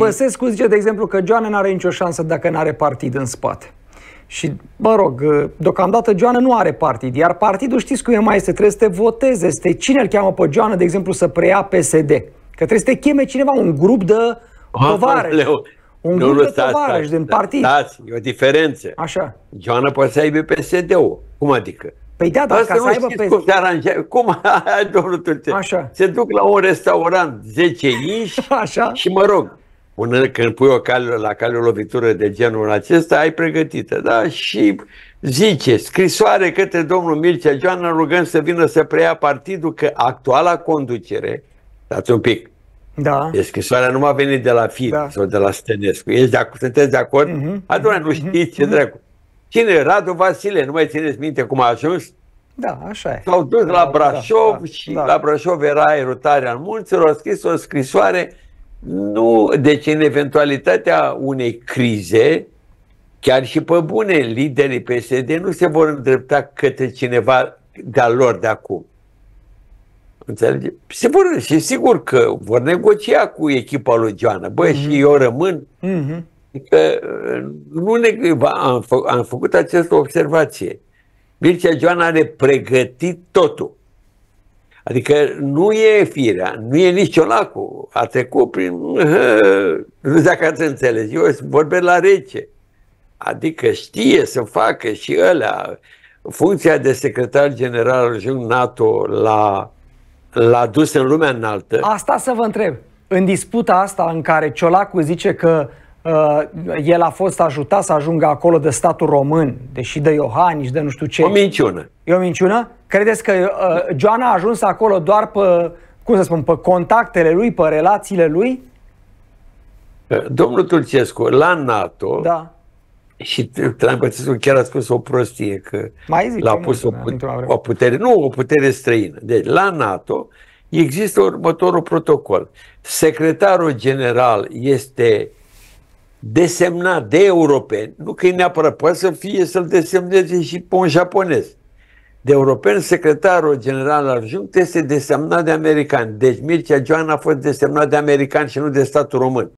Băsescu zice, de exemplu, că Joana nu are nicio șansă dacă nu are partid în spate. Și, mă rog, ă, deocamdată Joana nu are partid, iar partidul știți cum e mai este, trebuie să te voteze, este cine îl cheamă pe Joana, de exemplu, să preia PSD. Că trebuie să te cheme cineva, un grup de tovarăși. Oh, un nu, grup de tovarăși din da, partid. Stați, e o diferență. Așa. Joana poate să aibă PSD-ul. Cum adică? Păi da, dar ca să aibă pe... Cum se aranjează? Cum, domnul Așa. Se duc la un restaurant 10 inși Așa. și mă rog, un, când pui o cal, la cale o lovitură de genul acesta, ai pregătită. Da? Și zice, scrisoare către domnul Mircea Joana, rugăm să vină să preia partidul, că actuala conducere, dați un pic, da. E deci scrisoarea nu m-a venit de la Fir da. sau de la Stănescu. Ești de, ac- sunteți de acord? Mm-hmm. Atunci mm-hmm. nu mhm. știți ce mm-hmm. dracu. Cine? Radu Vasile, nu mai țineți minte cum a ajuns? Da, așa e. S-au dus da, la da, Brașov da, da, și da. la Brașov era aerutarea în munților, a scris o scrisoare nu, deci în eventualitatea unei crize, chiar și pe bune, liderii PSD nu se vor îndrepta către cineva de-a lor de acum. Înțelege? Se vor, și sigur că vor negocia cu echipa lui Joana. Băi, mm-hmm. și eu rămân. Mm-hmm. Că nu ne, am, fă, am făcut această observație. Mircea Joana are pregătit totul. Adică nu e firea, nu e nici ciolacul. A trecut prin... Nu știu dacă ați înțeles, eu vorbesc la rece. Adică știe să facă și ăla. Funcția de secretar general al NATO la l-a dus în lumea înaltă. Asta să vă întreb. În disputa asta în care Ciolacu zice că Uh, el a fost ajutat să ajungă acolo de statul român, deși de Iohannis, de nu știu ce. O minciună. E o minciună? Credeți că uh, Joana a ajuns acolo doar pe, cum să spun, pe contactele lui, pe relațiile lui? Uh, domnul Tulcescu, la NATO, da. și Traian chiar a spus o prostie, că Mai zic, l-a pus o, put- o putere, nu o putere străină. Deci, la NATO există următorul protocol. Secretarul general este desemnat de europeni, nu că e neapărat, poate să fie să-l desemneze și pe un japonez, de european secretarul general Junct este desemnat de american. Deci Mircea Joan a fost desemnat de american și nu de statul român.